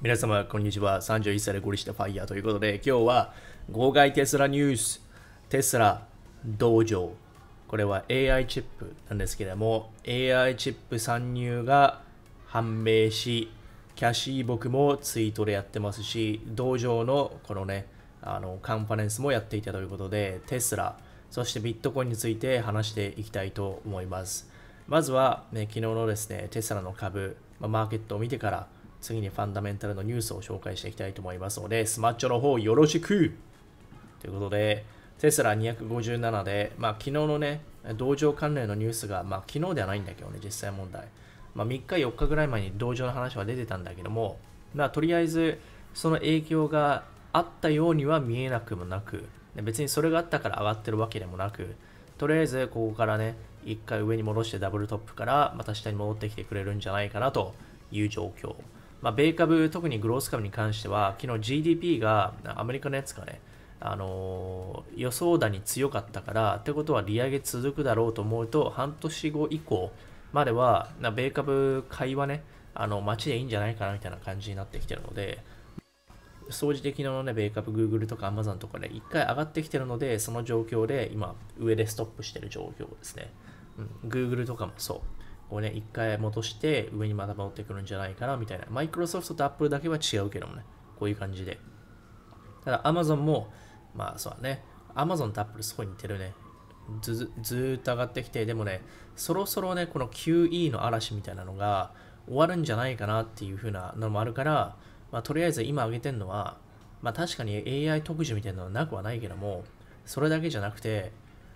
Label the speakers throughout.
Speaker 1: 皆様、こんにちは。31歳でゴリしたファイヤーということで、今日は号外テスラニュース、テスラ道場。これは AI チップなんですけれども、AI チップ参入が判明し、キャシー僕もツイートでやってますし、道場のこのね、あのカンファレンスもやっていたということで、テスラ、そしてビットコインについて話していきたいと思います。まずは、ね、昨日のですね、テスラの株、まあ、マーケットを見てから、次にファンダメンタルのニュースを紹介していきたいと思いますので、スマッチョの方よろしくということで、テスラ257で、まあ、昨日のね、同情関連のニュースが、まあ、昨日ではないんだけどね、実際問題。まあ、3日、4日ぐらい前に同情の話は出てたんだけども、まあ、とりあえず、その影響があったようには見えなくもなく、別にそれがあったから上がってるわけでもなく、とりあえずここからね、1回上に戻してダブルトップからまた下に戻ってきてくれるんじゃないかなという状況。まあ、米株、特にグロース株に関しては、昨日 GDP がアメリカのやつがね、あのー、予想だに強かったから、ってことは利上げ続くだろうと思うと、半年後以降までは、米株買いはね、あの街でいいんじゃないかなみたいな感じになってきてるので、総除的なのね、米株、グーグルとかアマゾンとかね、一回上がってきてるので、その状況で今、上でストップしてる状況ですね。うん、グ o とかもそう。をね、一回戻して上にまた戻ってくるんじゃないかなみたいな。マイクロソフトとアップルだけは違うけどもね、こういう感じで。ただ Amazon も、まあそうだね、Amazon とアップルすごい似てるね。ずずっと上がってきて、でもね、そろそろね、この QE の嵐みたいなのが終わるんじゃないかなっていう風なのもあるから、まあ、とりあえず今上げてるのは、まあ、確かに AI 特需みたいなのはなくはないけども、それだけじゃなくて、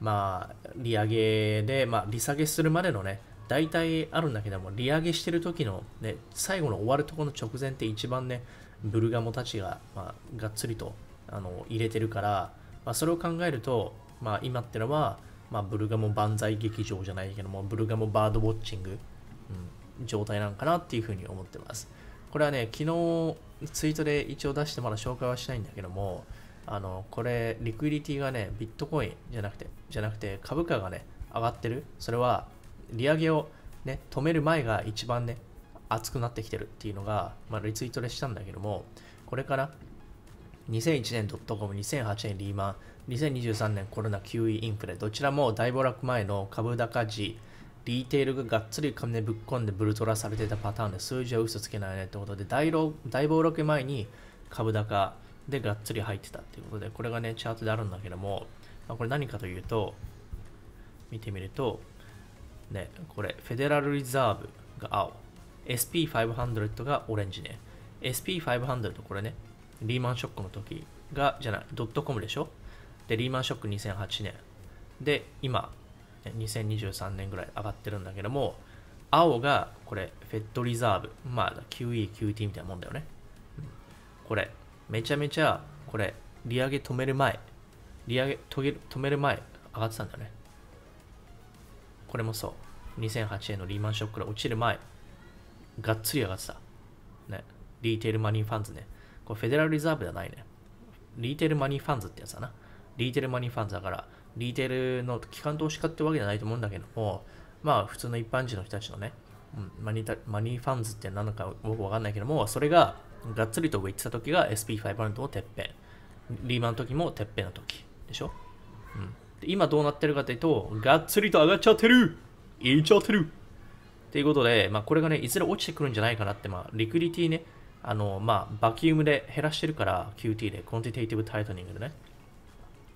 Speaker 1: まあ、利上げで、まあ、利下げするまでのね、大体あるんだけども、利上げしてる時の、ね、最後の終わるとこの直前って一番ね、ブルガモたちが、まあ、がっつりとあの入れてるから、まあ、それを考えると、まあ、今ってのは、まあ、ブルガモ万歳劇場じゃないけども、ブルガモバードウォッチング、うん、状態なんかなっていうふうに思ってます。これはね、昨日ツイートで一応出してまだ紹介はしないんだけども、あの、これ、リクイリティがね、ビットコインじゃなくて、じゃなくて株価がね、上がってる。それは、利上げを、ね、止める前が一番ね、熱くなってきてるっていうのが、まあ、リツイートでしたんだけども、これから2001年ドットコム、2008年リーマン、2023年コロナ、QE、インフレ、どちらも大暴落前の株高時、リテールががっつり金ぶっ込んでブルトラされてたパターンで数字は嘘つけないねってことで大大暴落前に株高でがっつり入ってたっていうことでこれがねチャートであるんだけどもこれ何かというと見てみるとね、これ、フェデラルリザーブが青。SP500 がオレンジね。SP500 これね、リーマンショックの時が、じゃない、ドットコムでしょで、リーマンショック2008年。で、今、2023年ぐらい上がってるんだけども、青がこれ、フェットリザーブ。まあ、QE、QT みたいなもんだよね。これ、めちゃめちゃ、これ、利上げ止める前、利上げ止める前、上がってたんだよね。これもそう。2008年のリーマンショックから落ちる前、がっつり上がってた。ね。リーテールマニーファンズね。これフェデラルリザーブじゃないね。リーテールマニーファンズってやつだな。リーテールマニーファンズだから、リーテールの機関投資家ってわけじゃないと思うんだけども、まあ普通の一般人の人たちのね、うん、マニマニーファンズって何のか僕わかんないけども、それががっつりと上行ってた時が SP500 のてっぺん。リーマンの時もてっぺんの時でしょうん。で今どうなってるかというと、がっつりと上がっちゃってるいっちゃってるということで、まあ、これがね、いずれ落ちてくるんじゃないかなって、まあ、リクリティね、あの、まあ、バキュームで減らしてるから、QT で、コンティテイティブタイトニングでね。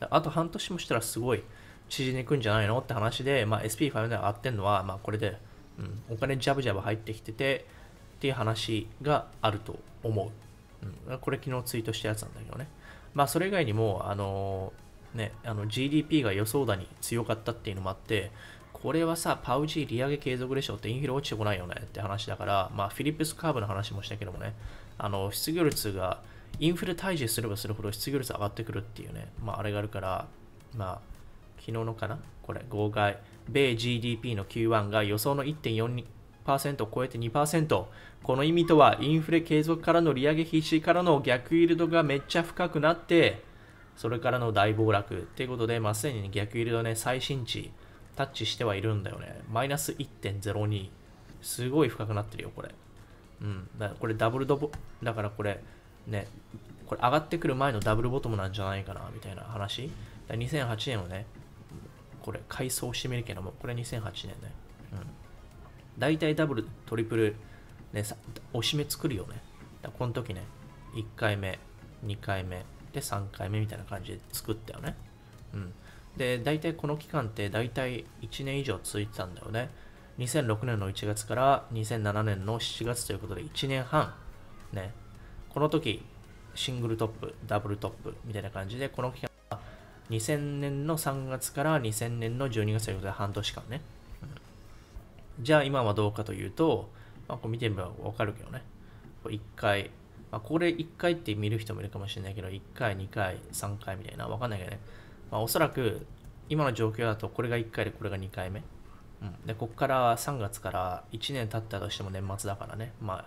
Speaker 1: あと半年もしたらすごい縮んでいくんじゃないのって話で、まあ、SP5 で合ってんのは、まあ、これで、うん、お金ジャブジャブ入ってきてて、っていう話があると思う。うん、これ昨日ツイートしたやつなんだけどね。まあ、それ以外にも、あのーね、あの GDP が予想だに強かったっていうのもあって、これはさ、パウジー利上げ継続でしょってインフレ落ちてこないよねって話だから、まあ、フィリップスカーブの話もしたけどもね、あの失業率がインフレ退治すればするほど失業率上がってくるっていうね、まあ、あれがあるから、まあ、昨日のかな、これ、号外、米 GDP の Q1 が予想の1.4%を超えて2%、この意味とは、インフレ継続からの利上げ必至からの逆イールドがめっちゃ深くなって、それからの大暴落っていうことで、まあ、すでに、ね、逆入りのね、最新値、タッチしてはいるんだよね。マイナス1.02。すごい深くなってるよ、これ。うん。だからこれダブルドボ、だからこれ、ね、これ上がってくる前のダブルボトムなんじゃないかな、みたいな話。だ2008年をね、これ、改装してみるけども、これ2008年ね。うん。大体ダブル、トリプル、ね、さ押し目作るよね。だこの時ね、1回目、2回目、で3回目みたいな感じで作ったよね。うん。で、大体この期間って大体1年以上続いてたんだよね。2006年の1月から2007年の7月ということで1年半。ね。この時、シングルトップ、ダブルトップみたいな感じで、この期間は2000年の3月から2000年の12月ということで半年間ね。うん、じゃあ今はどうかというと、まあ、こう見てみればわかるけどね。1回まあ、これ1回って見る人もいるかもしれないけど、1回、2回、3回みたいな、わかんないけどね。まあ、おそらく、今の状況だと、これが1回で、これが2回目。うん、で、ここから3月から1年経ったとしても年末だからね。まあ、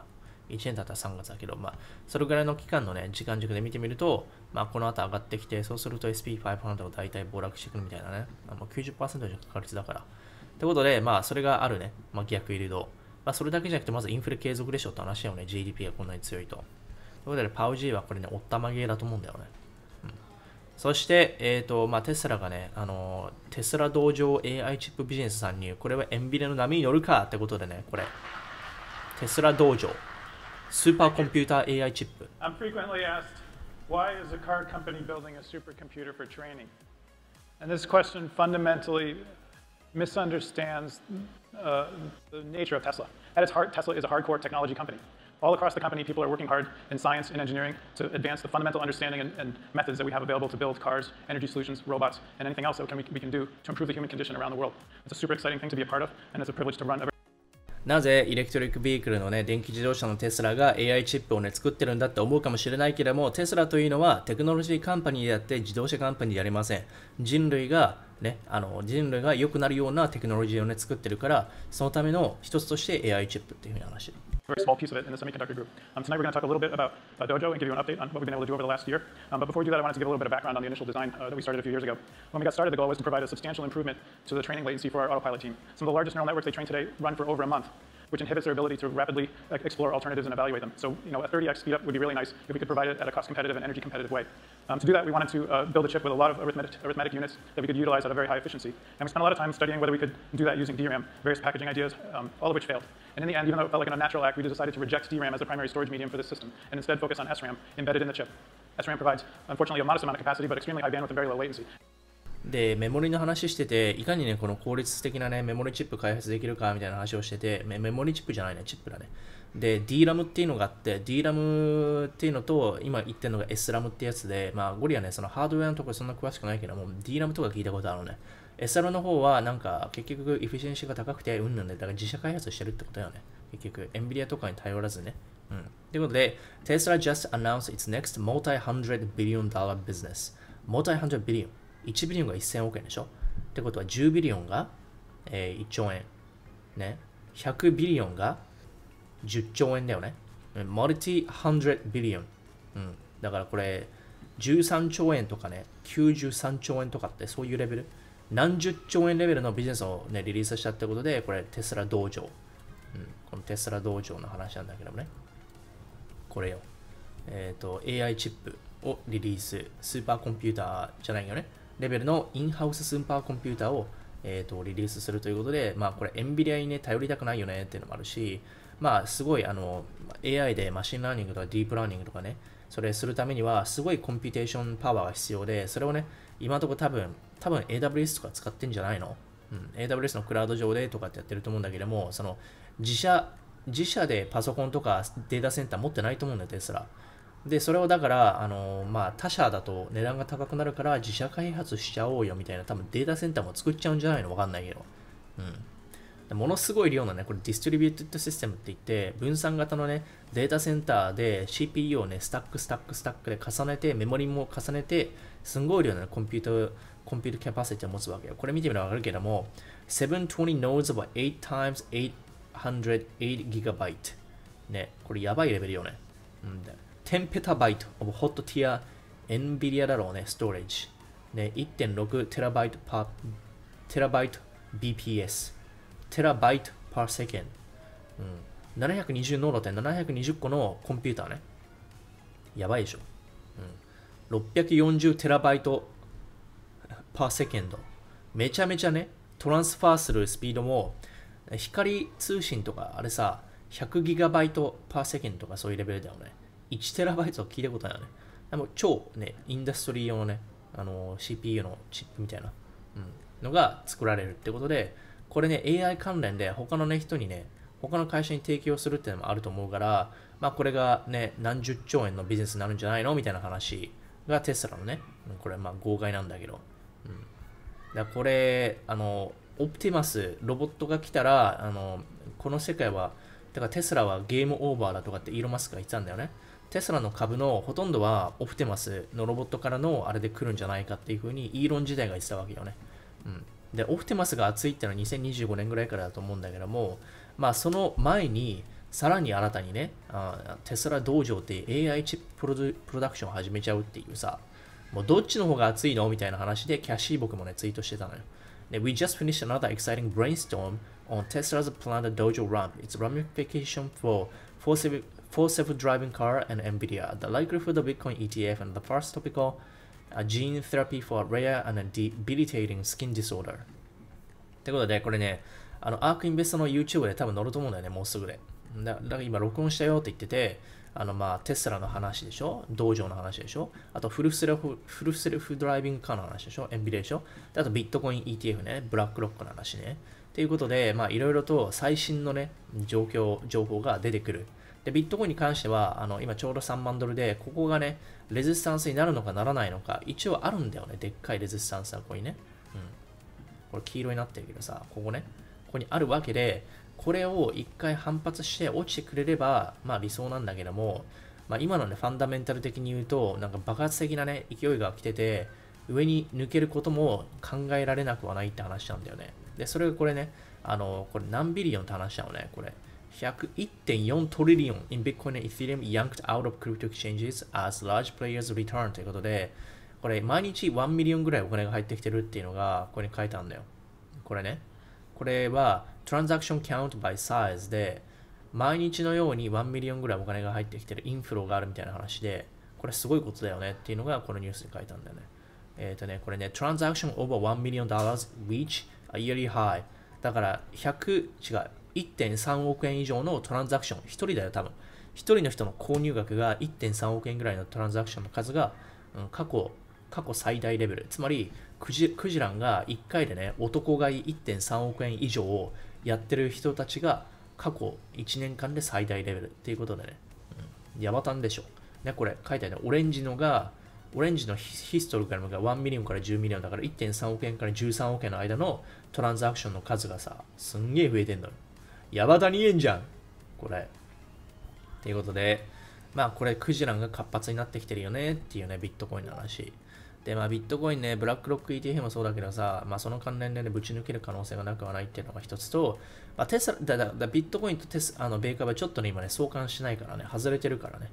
Speaker 1: 1年経ったら3月だけど、まあ、それぐらいの期間のね、時間軸で見てみると、まあ、この後上がってきて、そうすると SP500 が大体暴落してくるみたいなね、あの90%以上確率だから。ってことで、まあ、それがあるね、まあ、逆イールド。まあ、それだけじゃなくて、まずインフレ継続でしょって話よね、GDP がこんなに強いと。ということで、パウジーはこれね、おったまげだと思うんだよね。うん、そして、えーとまあ、テスラがね、あのテスラ道場 AI チップビジネス参入、これはエンビレの波に乗るかってことでね、これ、テスラ道場、スーパーコンピューター AI チップ。
Speaker 2: I'm frequently asked, why is a car company building a supercomputer for training? And this question fundamentally misunderstands uh, the nature of Tesla. At its heart, Tesla is a hardcore technology company. all across the company, people are working hard in science and engineering to advance the fundamental understanding and, and methods that we have available to build cars, energy solutions, robots, and anything else that can, we, we can do to improve the human condition around the world. It's a super exciting thing to be a part of, and it's a privilege to run.
Speaker 1: なぜエレクトリックビークルのね、電気自動車のテスラが AI チップをね、作ってるんだって思うかもしれないけれども、テスラというのはテクノロジーカンパニーであって自動車カンパニーでありません。人類がね、あの人類が良くなるようなテクノロジ
Speaker 2: ーをね、作ってるから、そのための一つとして AI チップっていうう話。very small piece of it in the semiconductor group. Um, tonight we're going to talk a little bit about uh, Dojo and give you an update on what we've been able to do over the last year. Um, but before we do that, I wanted to give a little bit of background on the initial design uh, that we started a few years ago. When we got started, the goal was to provide a substantial improvement to the training latency for our autopilot team. Some of the largest neural networks they train today run for over a month which inhibits their ability to rapidly explore alternatives and evaluate them. So you know, a 30x speedup would be really nice if we could provide it at a cost competitive and energy competitive way. Um, to do that, we wanted to uh, build a chip with a lot of arithmetic, arithmetic, units that we could utilize at a very high efficiency. And we spent a lot of time studying whether we could do that using DRAM, various packaging ideas, um, all of which failed. And in the end, even though it felt like an unnatural act, we decided to reject DRAM as the primary storage medium for this system and instead focus on SRAM embedded in the chip. SRAM provides, unfortunately, a modest amount of capacity, but extremely high bandwidth and very low latency.
Speaker 1: でメモリの話してていかにねこの効率的なねメモリチップ開発できるかみたいな話をしててメモリチップじゃないねチップだねで DRAM っていうのがあって DRAM っていうのと今言ってるのが SRAM ってやつでまあゴリはねそのハードウェアのところそんな詳しくないけども DRAM とか聞いたことあるね SRAM の方はなんか結局エフィシェンシーが高くてうんぬんでだから自社開発してるってことだよね結局 NVIDIA とかに頼らずねうん、ということで、Tesla just announced its next multi-hundred billion dollar business。multi-hundred billion。1ビリオンが1000億円でしょってことは10ビリオンが、えー、1兆円。ね。100ビリオンが10兆円だよね。マルティ100ビリオン。うん。だからこれ、13兆円とかね、93兆円とかってそういうレベル。何十兆円レベルのビジネスを、ね、リリースしたってことで、これテスラ道場。うん、このテスラ道場の話なんだけどもね。これよ。えっ、ー、と、AI チップをリリース。スーパーコンピューターじゃないよね。レベルのインハウススーパーコンピューターを、えーと、リリースするということで、まあ、これ、エンビリアに、ね、頼りたくないよねっていうのもあるし、まあ、すごいあの AI でマシンラーニングとかディープラーニングとかね、それするためには、すごいコンピューテーションパワーが必要で、それをね、今のところ多分、多分 AWS とか使ってんじゃないのうん、AWS のクラウド上でとかってやってると思うんだけども、その自社、自社でパソコンとかデータセンター持ってないと思うんだよ、テスラ。で、それをだから、あのまあ、他社だと値段が高くなるから自社開発しちゃおうよみたいな、多分データセンターも作っちゃうんじゃないのわかんないけど。うん。ものすごい量のね、これディストリビューテッドシステムって言って、分散型のね、データセンターで CPU をね、スタックスタックスタックで重ねて、メモリも重ねて、すんごい量の、ね、コンピュータコンピュータキャパシティを持つわけよ。これ見てみればわかるけども、720 nodes of 8 times 808 gigabyte。ね、これやばいレベルよね。うん 10PB of Hot Tier NVIDIA だろうね、ストレージ。ね、1.6TB per terabyte BPS。terabyte per second。うん、720ノードって720個のコンピューターね。やばいでしょ。うん、640TB per second。めちゃめちゃね、トランスファーするスピードも、光通信とか、あれさ、100GB per second とかそういうレベルだよね。1TB を聞いたことないよね。でも超ね、インダストリー用のね、あの CPU のチップみたいな、うん、のが作られるってことで、これね、AI 関連で他のね、人にね、他の会社に提供するっていうのもあると思うから、まあこれがね、何十兆円のビジネスになるんじゃないのみたいな話がテスラのね、これまあ号外なんだけど、うん。だこれ、あの、オプティマス、ロボットが来たら、あの、この世界は、だからテスラはゲームオーバーだとかってイーロン・マスクが言ってたんだよね。テスラの株のほとんどはオプティマスのロボットからのあれで来るんじゃないかっていうふうにイーロン時代が言ってたわけよね。うん、で、オプティマスが熱いってのは2025年ぐらいからだと思うんだけども、まあその前に、さらに新たにね、あテスラ道場って AI チッププロダクションを始めちゃうっていうさ、もうどっちの方が熱いのみたいな話で、キャッシー僕もね、ツイートしてたのよ。で、We just finished another exciting brainstorm on Tesla's planned dojo ramp. Its ramification for for self-driving car and NVIDIA, the likelihood of Bitcoin ETF and the first topical a gene therapy for a rare and a debilitating skin disorder. ってことで、これね、あの、アークインベストの YouTube で多分乗ると思うんだよね、もうすぐで。だだから今録音したよって言ってて、あの、まあ、テスラの話でしょ道場の話でしょあとフルセルフ、フルセルフドライビングカーの話でしょエンビレーションであとビットコイン ETF ね、ブラックロックの話ね。ということで、まあ、いろいろと最新のね、状況、情報が出てくる。で、ビットコインに関しては、あの今ちょうど3万ドルで、ここがね、レジスタンスになるのかならないのか、一応あるんだよね、でっかいレジスタンスはここにね。うん。これ黄色になってるけどさ、ここね、ここにあるわけで、これを一回反発して落ちてくれれば、まあ理想なんだけども、まあ今のね、ファンダメンタル的に言うと、なんか爆発的なね、勢いが来てて、上に抜けることも考えられなくはないって話なんだよね。で、それがこれね、あの、これ何ビリオンって話なのね、これ。101.4トリリオン in Bitcoin and Ethereum yanked out of crypto exchanges as large players return ということで、これ毎日1ミリオンぐらいお金が入ってきてるっていうのがここに書いてあるんだよ。これね。これは transaction count by size で、毎日のように1ミリオンぐらいお金が入ってきてるインフローがあるみたいな話で、これすごいことだよねっていうのがこのニュースに書いたんだよね。えっ、ー、とね、これね、transaction over 1 million dollars reach a yearly high だから100違う1.3億円以上のトランザクション1人だよ多分1人の人の購入額が1.3億円ぐらいのトランザクションの数が、うん、過去過去最大レベルつまりクジクジランが1回でね男買い1.3億円以上をやってる人たちが過去1年間で最大レベルっていうことでね、うん、ヤバタンでしょねこれ書いてあるねオレンジのがオレンジのヒストログラムが1ミリオンから10ミリオンだから1.3億円から13億円の間のトランザクションの数がさ、すんげえ増えてんのよ。ヤバダニエンじゃんこれ。ということで、まあこれクジランが活発になってきてるよねっていうね、ビットコインの話。で、まあビットコインね、ブラックロック ETF もそうだけどさ、まあその関連でね、ぶち抜ける可能性がなくはないっていうのが一つと、まあ、テスラだだビットコインとテスあの米株はちょっとね、今ね、相関しないからね、外れてるからね。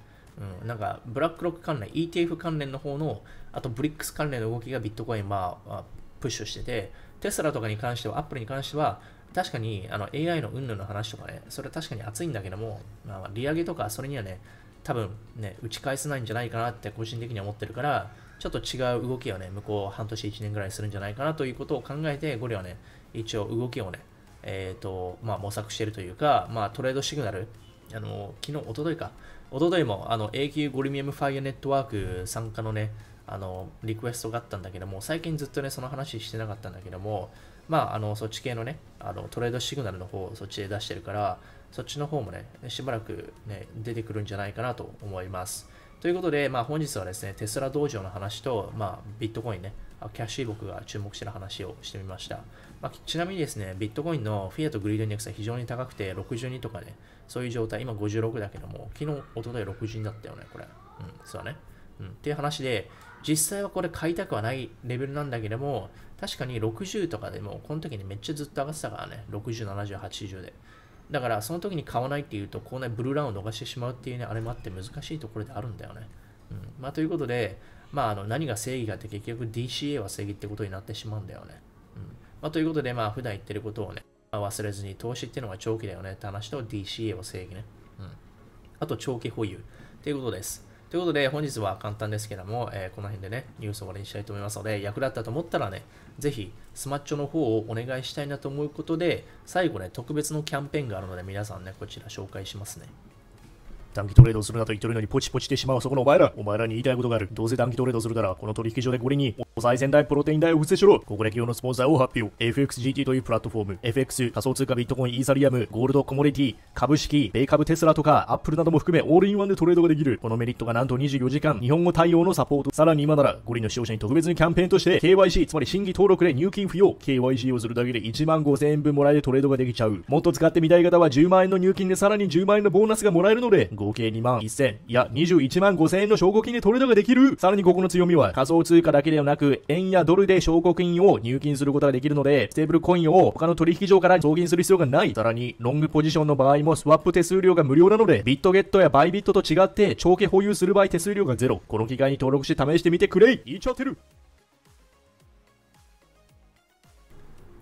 Speaker 1: うん、なんかブラックロック関連、ETF 関連の方の、あとブリックス関連の動きがビットコイン、まあ、まあ、プッシュしてて、テスラとかに関しては、アップルに関しては、確かにあの AI の云々の話とかね、それは確かに熱いんだけども、まあ、利上げとかそれにはね、多分ね、打ち返せないんじゃないかなって個人的には思ってるから、ちょっと違う動きをね、向こう半年1年ぐらいするんじゃないかなということを考えて、ゴリはね、一応動きをね、えっ、ー、と、まあ、模索してるというか、まあ、トレードシグナル、あの、昨日、おとといか、おとといも、あの、永久ゴリミアムファイアネットワーク参加のね、あのリクエストがあったんだけども、最近ずっとね、その話してなかったんだけども、まあ、あのそっち系のね、あのトレードシグナルの方をそっちで出してるから、そっちの方もね、しばらく、ね、出てくるんじゃないかなと思います。ということで、まあ、本日はですね、テスラ道場の話と、まあ、ビットコインね、キャッシー僕が注目してる話をしてみました。まあ、ちなみにですね、ビットコインのフィアとグリードインデックスは非常に高くて、62とかね、そういう状態、今56だけども、昨日、おととい62だったよね、これ。うん、そうだね。うん、っていう話で、実際はこれ買いたくはないレベルなんだけども、確かに60とかでも、この時にめっちゃずっと上がってたからね、60、70、80で。だから、その時に買わないっていうと、こうね、ブルーラウンを逃してしまうっていうね、あれもあって難しいところであるんだよね。うん。まあ、ということで、まあ、あの何が正義かって結局 DCA は正義ってことになってしまうんだよね。うん。まあ、ということで、まあ、普段言ってることをね、まあ、忘れずに投資っていうのが長期だよねって話と DCA は正義ね。うん。あと、長期保有っていうことです。ということで、本日は簡単ですけども、えー、この辺でね、ニュースを終わりにしたいと思いますので、役立ったと思ったらね、ぜひ、スマッチョの方をお願いしたいなと思うことで、最後ね、特別のキャンペーンがあるので、皆さんね、こちら紹介しますね。短期トレードするなと言ってるのにポチポチしてしまうそこのお前ら、お前らに言いたいことがある。どうせ短期トレードするなら、この取引所でこれにお賽銭代プロテイン代を伏せしろここで企業のスポンサーを発表。FXGT というプラットフォーム。FX、仮想通貨ビットコイン、イーサリアム、ゴールド、コモディティ、株式、米株、テスラとか、アップルなども含め、オールインワンでトレードができる。このメリットがなんと24時間、日本語対応のサポート。さらに今なら、ゴリの使用者に特別にキャンペーンとして、KYC、つまり新規登録で入金不要。KYC をするだけで1万5000円分もらえるトレードができちゃう。もっと使ってみたい方は10万円の入金でさらに10万円のボーナスがもらえるので、合計2万1000、いや21万5000円の証拠金でトレードができる。さらにここの強みは、仮想通貨だけではなく、円やドルで証拠金を入金することができるので、ステーブルコインを他の取引所から送金する必要がない。さらに、ロングポジションの場合もスワップ手数料が無料なので、ビットゲットやバイビットと違って、長期保有する場合手数料がゼロ。この機会に登録して試してみてくれいっちゃってる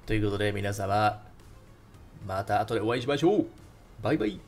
Speaker 1: ということで皆様、また後でお会いしましょうバイバイ